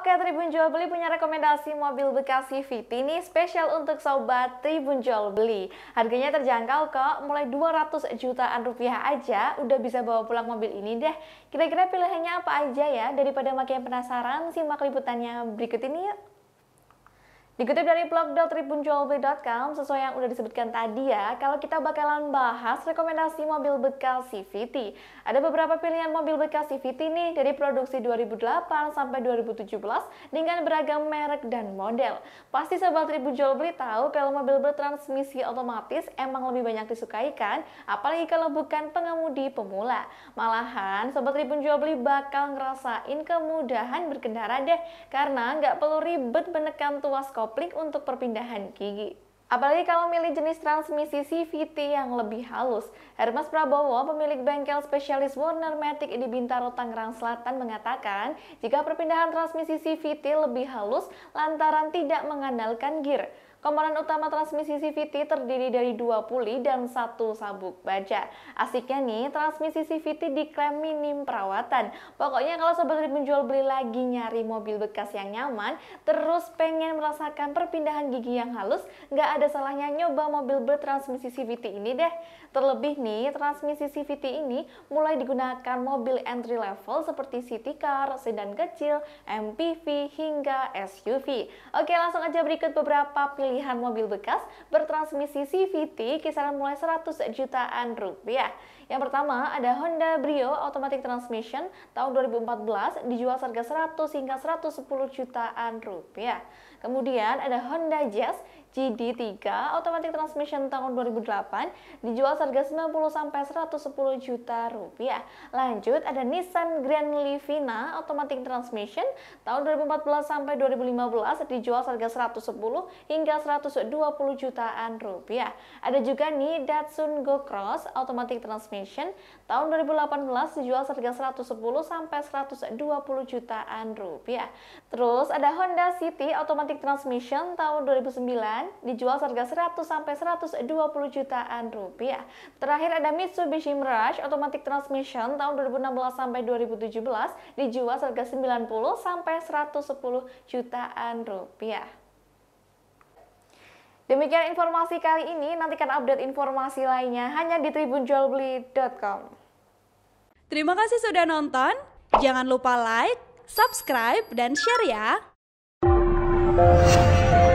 Oke, Tribun Jual Beli punya rekomendasi mobil bekas CVT ini spesial untuk sobat Tribun Jual Beli. Harganya terjangkau kok, mulai 200 jutaan rupiah aja udah bisa bawa pulang mobil ini deh. Kira-kira pilihannya apa aja ya? Daripada makin penasaran, simak liputannya berikut ini yuk. Dikutip dari blog.tribunjualbeli.com, sesuai yang udah disebutkan tadi ya, kalau kita bakalan bahas rekomendasi mobil bekas CVT. Ada beberapa pilihan mobil bekas CVT nih, dari produksi 2008 sampai 2017 dengan beragam merek dan model. Pasti sobat Tribun Jual Beli tahu kalau mobil bertransmisi otomatis emang lebih banyak disukai kan, apalagi kalau bukan pengemudi pemula. Malahan, sobat Tribun Jual Beli bakal ngerasain kemudahan berkendara deh, karena nggak perlu ribet menekan tuas kopi kopling untuk perpindahan gigi. Apalagi kalau milih jenis transmisi CVT yang lebih halus. Hermes Prabowo, pemilik bengkel spesialis Warner Matic di Bintaro, Tangerang Selatan mengatakan, jika perpindahan transmisi CVT lebih halus lantaran tidak mengandalkan gear. Komponen utama transmisi CVT terdiri dari dua puli dan satu sabuk baja. Asiknya nih, transmisi CVT diklaim minim perawatan. Pokoknya kalau sobat menjual beli lagi nyari mobil bekas yang nyaman, terus pengen merasakan perpindahan gigi yang halus, nggak ada salahnya nyoba mobil bertransmisi CVT ini deh. Terlebih nih, transmisi CVT ini mulai digunakan mobil entry level seperti city car, sedan kecil, MPV, hingga SUV. Oke, langsung aja berikut beberapa pilihan pilihan mobil bekas bertransmisi CVT kisaran mulai 100 jutaan rupiah. Yang pertama ada Honda Brio Automatic Transmission tahun 2014 dijual seharga 100 hingga 110 jutaan rupiah. Kemudian ada Honda Jazz GD3 Automatic Transmission tahun 2008 dijual harga 90 sampai 110 juta rupiah. Lanjut ada Nissan Grand Livina Automatic Transmission tahun 2014 sampai 2015 dijual harga 110 hingga 120 jutaan rupiah. Ada juga nih Datsun Go Cross Automatic Transmission tahun 2018 dijual harga 110 sampai 120 jutaan rupiah. Terus ada Honda City Automatic Transmission tahun 2009 jutaan, dijual harga 100 sampai 120 jutaan rupiah. Terakhir ada Mitsubishi Mirage Automatic Transmission tahun 2016 sampai 2017 dijual harga 90 sampai 110 jutaan rupiah. Demikian informasi kali ini, nantikan update informasi lainnya hanya di tribunjualbeli.com. Terima kasih sudah nonton, jangan lupa like, subscribe, dan share ya!